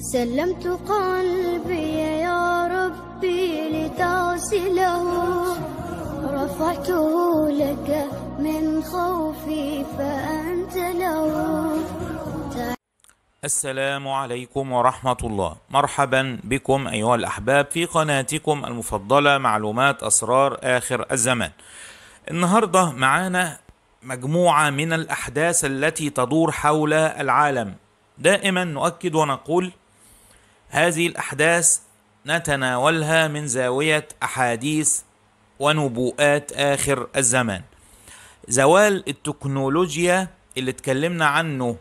سلمت قلبي يا ربي لتغسله رفعته لك من خوفي فأنت له السلام عليكم ورحمة الله مرحبا بكم أيها الأحباب في قناتكم المفضلة معلومات أسرار آخر الزمان النهاردة معانا مجموعة من الأحداث التي تدور حول العالم دائما نؤكد ونقول هذه الأحداث نتناولها من زاوية أحاديث ونبوءات آخر الزمان زوال التكنولوجيا اللي اتكلمنا عنه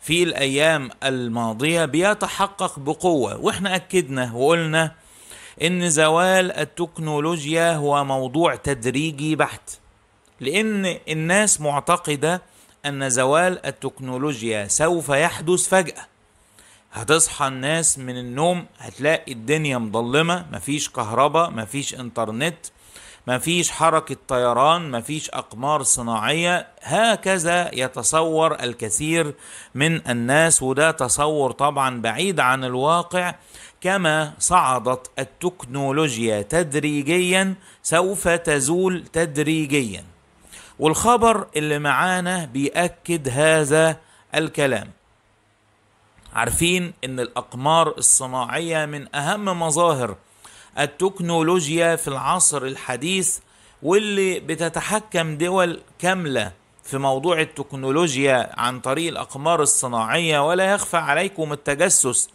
في الأيام الماضية بيتحقق بقوة وإحنا أكدنا وقلنا إن زوال التكنولوجيا هو موضوع تدريجي بحت لأن الناس معتقدة أن زوال التكنولوجيا سوف يحدث فجأة هتصحى الناس من النوم هتلاقي الدنيا مضلمة مفيش كهرباء مفيش انترنت مفيش حركة طيران مفيش أقمار صناعية هكذا يتصور الكثير من الناس وده تصور طبعا بعيد عن الواقع كما صعدت التكنولوجيا تدريجيا سوف تزول تدريجيا والخبر اللي معانا بيأكد هذا الكلام عارفين ان الاقمار الصناعيه من اهم مظاهر التكنولوجيا في العصر الحديث واللي بتتحكم دول كامله في موضوع التكنولوجيا عن طريق الاقمار الصناعيه ولا يخفى عليكم التجسس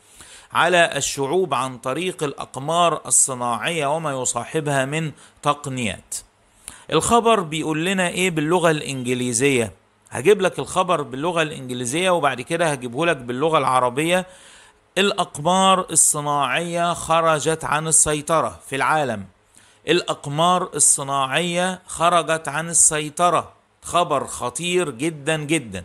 على الشعوب عن طريق الاقمار الصناعيه وما يصاحبها من تقنيات الخبر بيقول لنا ايه باللغه الانجليزيه هجيب لك الخبر باللغه الانجليزيه وبعد كده هجيبه لك باللغه العربيه الاقمار الصناعيه خرجت عن السيطره في العالم الاقمار الصناعيه خرجت عن السيطره خبر خطير جدا جدا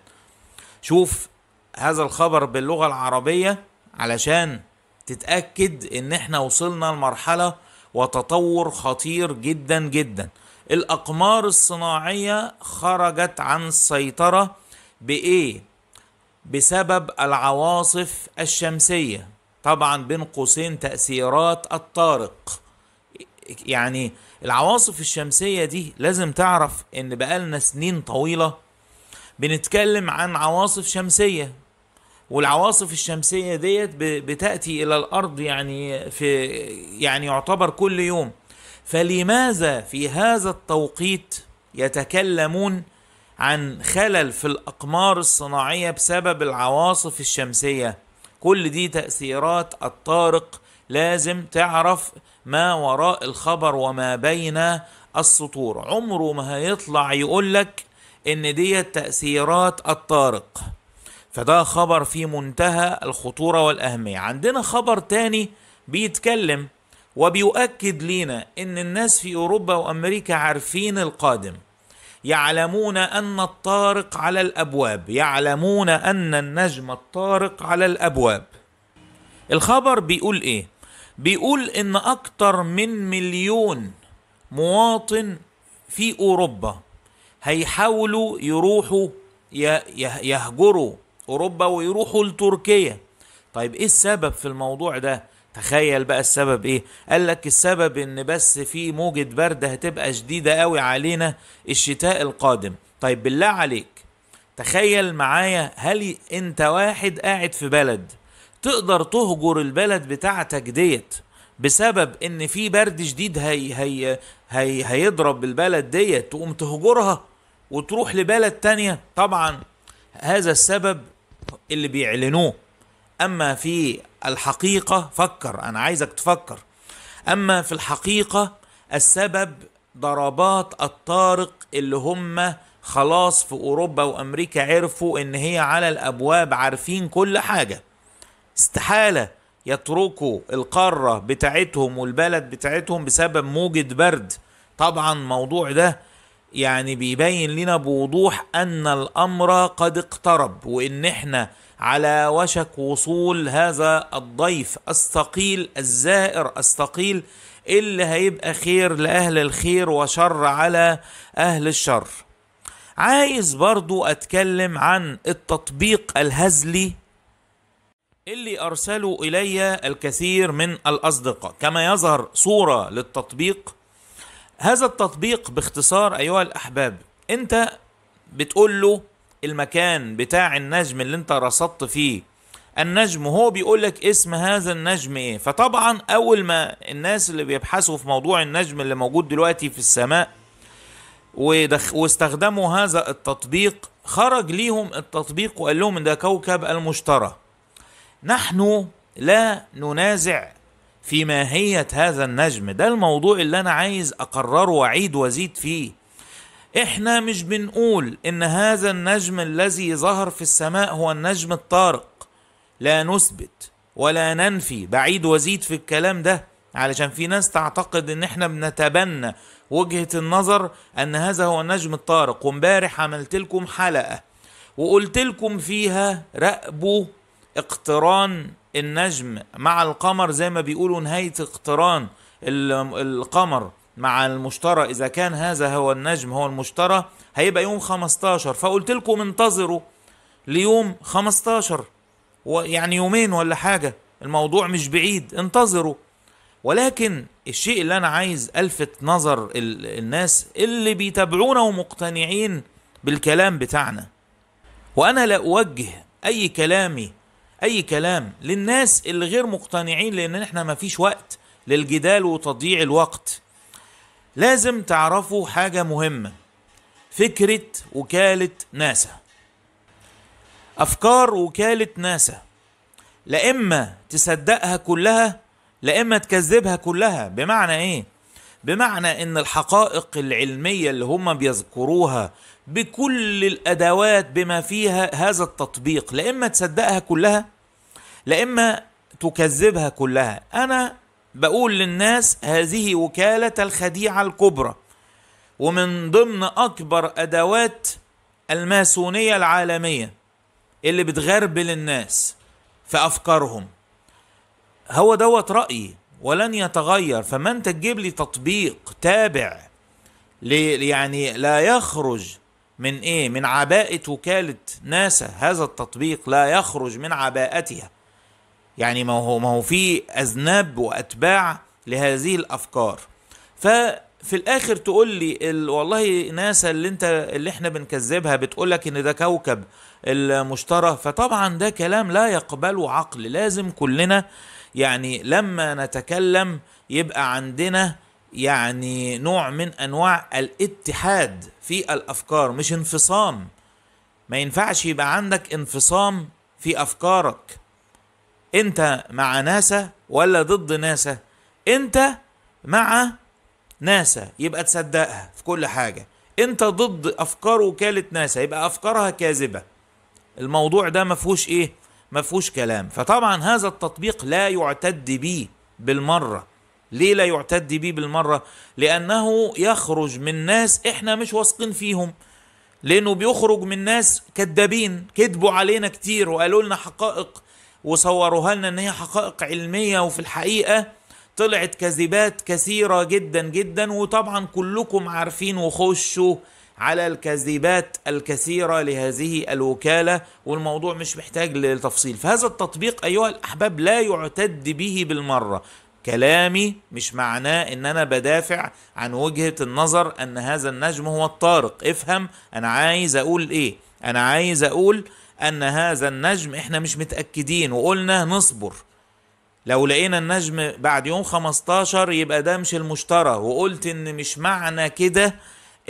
شوف هذا الخبر باللغه العربيه علشان تتاكد ان احنا وصلنا لمرحله وتطور خطير جدا جدا الأقمار الصناعية خرجت عن السيطرة بإيه؟ بسبب العواصف الشمسية طبعا بين قوسين تأثيرات الطارق يعني العواصف الشمسية دي لازم تعرف إن بقالنا سنين طويلة بنتكلم عن عواصف شمسية والعواصف الشمسية ديت بتأتي إلى الأرض يعني في يعني يعتبر كل يوم فلماذا في هذا التوقيت يتكلمون عن خلل في الأقمار الصناعية بسبب العواصف الشمسية كل دي تأثيرات الطارق لازم تعرف ما وراء الخبر وما بين السطور عمره ما هيطلع يقولك ان دي تأثيرات الطارق فده خبر في منتهى الخطورة والأهمية عندنا خبر تاني بيتكلم وبيؤكد لينا ان الناس في اوروبا وامريكا عارفين القادم يعلمون ان الطارق على الابواب يعلمون ان النجم الطارق على الابواب الخبر بيقول ايه بيقول ان اكتر من مليون مواطن في اوروبا هيحاولوا يروحوا يهجروا اوروبا ويروحوا لتركيا طيب ايه السبب في الموضوع ده تخيل بقى السبب ايه قال لك السبب ان بس في موجة برد هتبقى شديدة قوي علينا الشتاء القادم طيب بالله عليك تخيل معايا هل انت واحد قاعد في بلد تقدر تهجر البلد بتاعتك ديت بسبب ان في برد شديد هي هي هي هيضرب البلد ديت تقوم تهجرها وتروح لبلد تانية طبعا هذا السبب اللي بيعلنوه اما في الحقيقه فكر انا عايزك تفكر اما في الحقيقه السبب ضربات الطارق اللي هم خلاص في اوروبا وامريكا عرفوا ان هي على الابواب عارفين كل حاجه استحاله يتركوا القاره بتاعتهم والبلد بتاعتهم بسبب موجه برد طبعا الموضوع ده يعني بيبين لنا بوضوح ان الامر قد اقترب وان احنا على وشك وصول هذا الضيف الثقيل الزائر الثقيل اللي هيبقى خير لاهل الخير وشر على اهل الشر عايز برضو اتكلم عن التطبيق الهزلي اللي ارسلوا الي الكثير من الاصدقاء كما يظهر صوره للتطبيق هذا التطبيق باختصار ايها الاحباب انت بتقول له المكان بتاع النجم اللي انت رصدت فيه النجم وهو بيقول لك اسم هذا النجم ايه فطبعا اول ما الناس اللي بيبحثوا في موضوع النجم اللي موجود دلوقتي في السماء ودخ واستخدموا هذا التطبيق خرج ليهم التطبيق وقال لهم ده كوكب المشترى نحن لا ننازع في ماهية هذا النجم ده الموضوع اللي أنا عايز أقرره وأعيد وأزيد فيه إحنا مش بنقول إن هذا النجم الذي ظهر في السماء هو النجم الطارق لا نثبت ولا ننفي بعيد وزيد في الكلام ده علشان في ناس تعتقد ان احنا بنتبنى وجهة النظر ان هذا هو النجم الطارق وامبارح عملت لكم حلقة وقلت لكم فيها راقبوا اقتران النجم مع القمر زي ما بيقولوا نهاية اقتران القمر مع المشترى إذا كان هذا هو النجم هو المشترى هيبقى يوم 15 فقلت لكم انتظروا ليوم 15 يعني يومين ولا حاجة الموضوع مش بعيد انتظروا ولكن الشيء اللي أنا عايز ألفت نظر الناس اللي بيتابعونا ومقتنعين بالكلام بتاعنا وأنا لا أوجه أي كلامي اي كلام للناس اللي غير مقتنعين لان احنا ما فيش وقت للجدال وتضييع الوقت لازم تعرفوا حاجة مهمة فكرة وكالة ناسا أفكار وكالة ناسا لا إما تصدقها كلها لا إما تكذبها كلها بمعنى إيه؟ بمعنى إن الحقائق العلمية اللي هم بيذكروها بكل الادوات بما فيها هذا التطبيق لا اما تصدقها كلها لا اما تكذبها كلها انا بقول للناس هذه وكاله الخديعه الكبرى ومن ضمن اكبر ادوات الماسونيه العالميه اللي بتغربل الناس في افكارهم هو دوت رايي ولن يتغير فمن تجيب لي تطبيق تابع يعني لا يخرج من ايه من عباءة وكالة ناسا هذا التطبيق لا يخرج من عباءتها يعني ما هو ما هو في اذناب واتباع لهذه الافكار ففي الاخر تقول لي ال... والله ناسا اللي انت اللي احنا بنكذبها بتقول لك ان ده كوكب المشترى فطبعا ده كلام لا يقبله عقل لازم كلنا يعني لما نتكلم يبقى عندنا يعني نوع من انواع الاتحاد في الافكار مش انفصام ما ينفعش يبقى عندك انفصام في افكارك انت مع ناسا ولا ضد ناسا انت مع ناسا يبقى تصدقها في كل حاجه انت ضد افكار وكاله ناسا يبقى افكارها كاذبه الموضوع ده ما فيهوش ايه ما فيهوش كلام فطبعا هذا التطبيق لا يعتد به بالمره ليه لا يعتد بيه بالمرة لأنه يخرج من ناس إحنا مش واثقين فيهم لأنه بيخرج من ناس كذابين كذبوا علينا كتير وقالوا لنا حقائق وصوروها لنا إن هي حقائق علمية وفي الحقيقة طلعت كذبات كثيرة جدا جدا وطبعا كلكم عارفين وخشوا على الكذبات الكثيرة لهذه الوكالة والموضوع مش محتاج لتفصيل فهذا التطبيق أيها الأحباب لا يعتد به بالمرة كلامي مش معناه ان انا بدافع عن وجهة النظر ان هذا النجم هو الطارق افهم انا عايز اقول ايه انا عايز اقول ان هذا النجم احنا مش متأكدين وقلنا نصبر لو لقينا النجم بعد يوم 15 يبقى ده مش المشترى وقلت ان مش معنى كده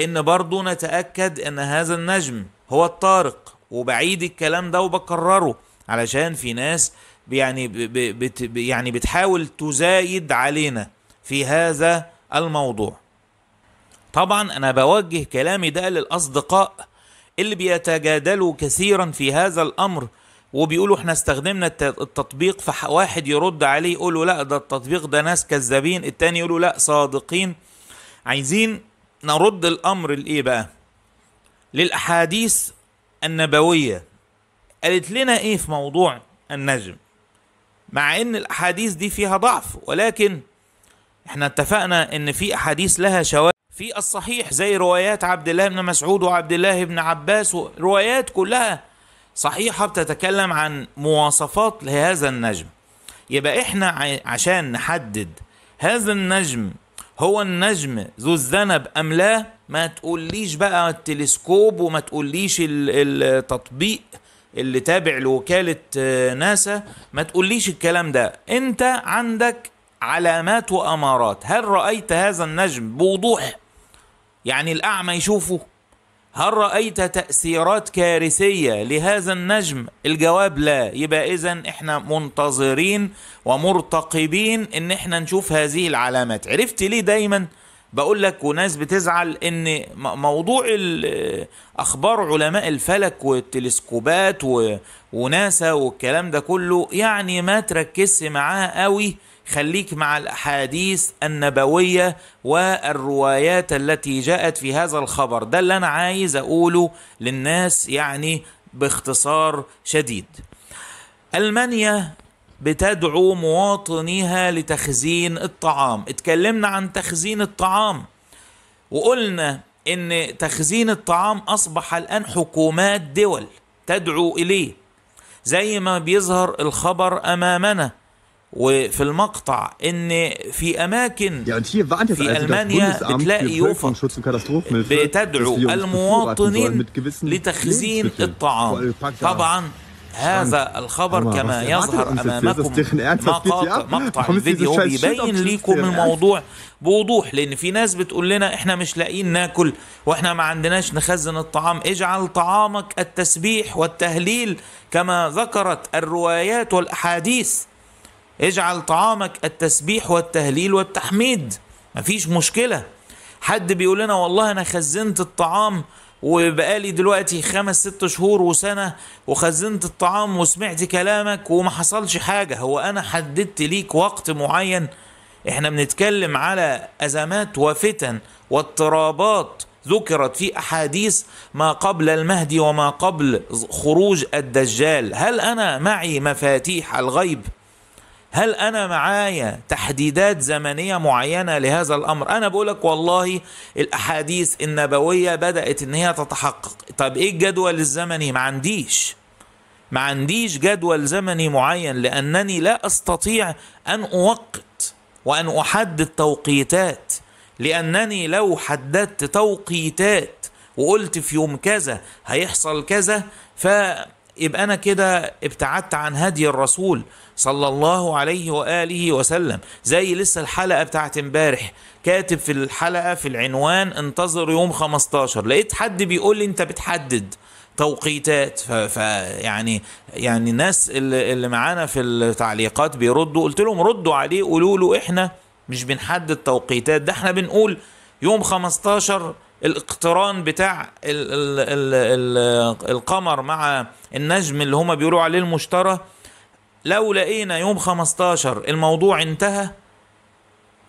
ان برضو نتأكد ان هذا النجم هو الطارق وبعيد الكلام ده وبكرره علشان في ناس يعني بت يعني بتحاول تزايد علينا في هذا الموضوع طبعا انا بوجه كلامي ده للاصدقاء اللي بيتجادلوا كثيرا في هذا الامر وبيقولوا احنا استخدمنا التطبيق فواحد يرد عليه يقول لا ده التطبيق ده ناس كذابين التاني يقول لا صادقين عايزين نرد الامر لايه بقى للاحاديث النبويه قالت لنا ايه في موضوع النجم مع ان الاحاديث دي فيها ضعف ولكن احنا اتفقنا ان في احاديث لها شواهد في الصحيح زي روايات عبد الله بن مسعود وعبد الله بن عباس روايات كلها صحيحة بتتكلم عن مواصفات لهذا النجم يبقى احنا عشان نحدد هذا النجم هو النجم ذو الذنب ام لا ما تقوليش بقى التلسكوب وما تقوليش التطبيق اللي تابع لوكالة آه، ناسا ما تقوليش الكلام ده انت عندك علامات وأمارات هل رأيت هذا النجم بوضوح يعني الأعمى يشوفه هل رأيت تأثيرات كارثية لهذا النجم الجواب لا يبقى إذا إحنا منتظرين ومرتقبين إن إحنا نشوف هذه العلامات عرفت ليه دايماً بقول لك وناس بتزعل ان موضوع اخبار علماء الفلك والتلسكوبات وناسا والكلام ده كله يعني ما تركزش معاها قوي خليك مع الاحاديث النبويه والروايات التي جاءت في هذا الخبر ده اللي انا عايز اقوله للناس يعني باختصار شديد المانيا بتدعو مواطنيها لتخزين الطعام اتكلمنا عن تخزين الطعام وقلنا ان تخزين الطعام اصبح الان حكومات دول تدعو اليه زي ما بيظهر الخبر امامنا وفي المقطع ان في اماكن في المانيا بتلاقي يوفا بتدعو المواطنين لتخزين الطعام طبعا هذا الخبر كما يظهر امامكم مقطع الفيديو بيبين ليكم يعني. الموضوع بوضوح لان في ناس بتقول لنا احنا مش لاقيين ناكل واحنا ما عندناش نخزن الطعام اجعل طعامك التسبيح والتهليل كما ذكرت الروايات والاحاديث اجعل طعامك التسبيح والتهليل والتحميد مفيش مشكله حد بيقول لنا والله انا خزنت الطعام وبقالي دلوقتي خمس ست شهور وسنة وخزنت الطعام وسمعت كلامك وما حصلش حاجة هو أنا حددت ليك وقت معين احنا بنتكلم على أزمات وفتن واضطرابات ذكرت في أحاديث ما قبل المهدي وما قبل خروج الدجال هل أنا معي مفاتيح الغيب؟ هل أنا معايا تحديدات زمنية معينة لهذا الأمر أنا بقولك والله الأحاديث النبوية بدأت إن هي تتحقق طب إيه الجدول الزمني ما عنديش ما عنديش جدول زمني معين لأنني لا أستطيع أن أوقت وأن أحدد توقيتات لأنني لو حددت توقيتات وقلت في يوم كذا هيحصل كذا ف يبقى انا كده ابتعدت عن هدي الرسول صلى الله عليه واله وسلم زي لسه الحلقه بتاعت امبارح كاتب في الحلقه في العنوان انتظر يوم 15 لقيت حد بيقول لي انت بتحدد توقيتات فيعني يعني الناس يعني اللي, اللي معانا في التعليقات بيردوا قلت لهم ردوا عليه قولوا له احنا مش بنحدد توقيتات ده احنا بنقول يوم 15 الاقتران بتاع الـ الـ الـ القمر مع النجم اللي هما بيقولوا عليه المشترى لو لقينا يوم 15 الموضوع انتهى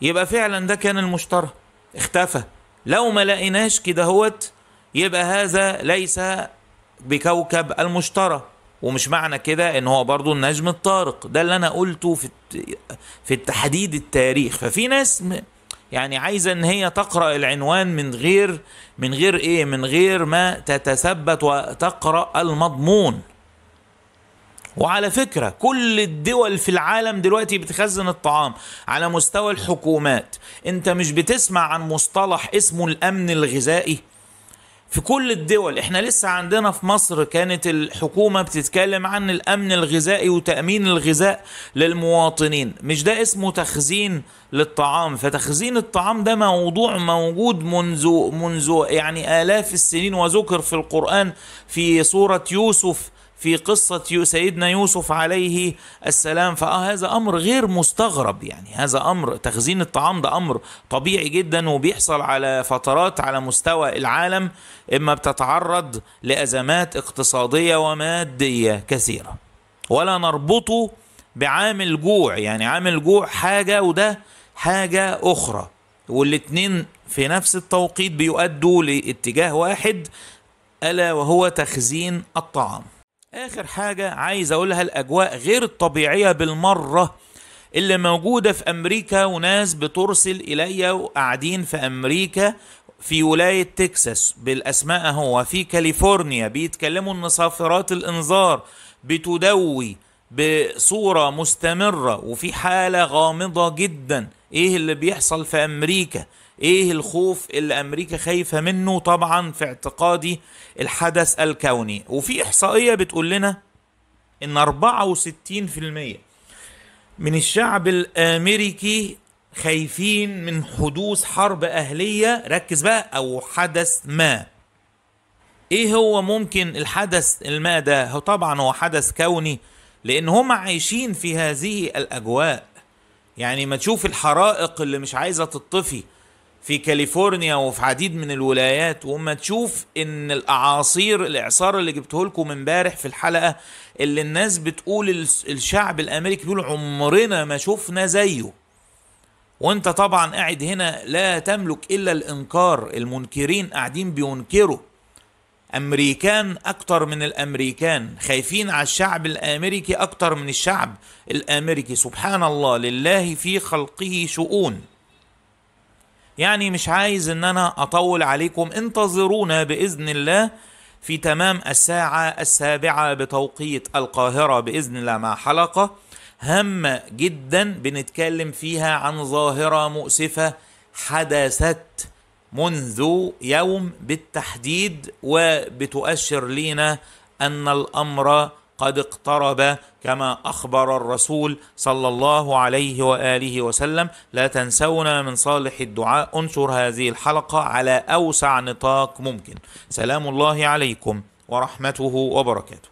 يبقى فعلا ده كان المشترى اختفى لو ما لقيناش كده هوت يبقى هذا ليس بكوكب المشترى ومش معنى كده ان هو برضو النجم الطارق ده اللي انا قلته في في تحديد التاريخ ففي ناس يعني عايزه ان هي تقرا العنوان من غير من غير ايه من غير ما تتثبت وتقرا المضمون وعلى فكره كل الدول في العالم دلوقتي بتخزن الطعام على مستوى الحكومات انت مش بتسمع عن مصطلح اسمه الامن الغذائي في كل الدول احنا لسه عندنا في مصر كانت الحكومة بتتكلم عن الأمن الغذائي وتأمين الغذاء للمواطنين مش ده اسمه تخزين للطعام فتخزين الطعام ده موضوع موجود منذ منذ يعني آلاف السنين وذكر في القرآن في سورة يوسف في قصة سيدنا يوسف عليه السلام فهذا أمر غير مستغرب يعني هذا أمر تخزين الطعام ده أمر طبيعي جدا وبيحصل على فترات على مستوى العالم إما بتتعرض لأزمات اقتصادية ومادية كثيرة ولا نربطه بعامل جوع يعني عامل جوع حاجة وده حاجة أخرى والاتنين في نفس التوقيت بيؤدوا لاتجاه واحد ألا وهو تخزين الطعام اخر حاجه عايز اقولها الاجواء غير الطبيعيه بالمره اللي موجوده في امريكا وناس بترسل الي وقاعدين في امريكا في ولاية تكساس بالأسماء هو في كاليفورنيا بيتكلموا إن صافرات الإنذار بتدوي بصورة مستمرة وفي حالة غامضة جدا إيه اللي بيحصل في أمريكا ايه الخوف اللي امريكا خايفه منه طبعا في اعتقادي الحدث الكوني وفي احصائيه بتقول لنا ان 64% من الشعب الامريكي خايفين من حدوث حرب اهليه ركز بقى او حدث ما ايه هو ممكن الحدث الما ده هو طبعا هو حدث كوني لان هم عايشين في هذه الاجواء يعني ما تشوف الحرائق اللي مش عايزه تطفي في كاليفورنيا وفي عديد من الولايات واما تشوف ان الاعاصير الاعصار اللي جبته لكم من امبارح في الحلقه اللي الناس بتقول الشعب الامريكي بيقول عمرنا ما شفنا زيه وانت طبعا قاعد هنا لا تملك الا الانكار المنكرين قاعدين بينكروا امريكان اكتر من الامريكان خايفين على الشعب الامريكي اكتر من الشعب الامريكي سبحان الله لله في خلقه شؤون يعني مش عايز ان انا اطول عليكم انتظرونا باذن الله في تمام الساعة السابعة بتوقيت القاهرة بإذن الله مع حلقة هامة جدا بنتكلم فيها عن ظاهرة مؤسفة حدثت منذ يوم بالتحديد وبتؤشر لينا أن الأمر قد اقترب كما اخبر الرسول صلى الله عليه واله وسلم لا تنسونا من صالح الدعاء انشر هذه الحلقه على اوسع نطاق ممكن سلام الله عليكم ورحمته وبركاته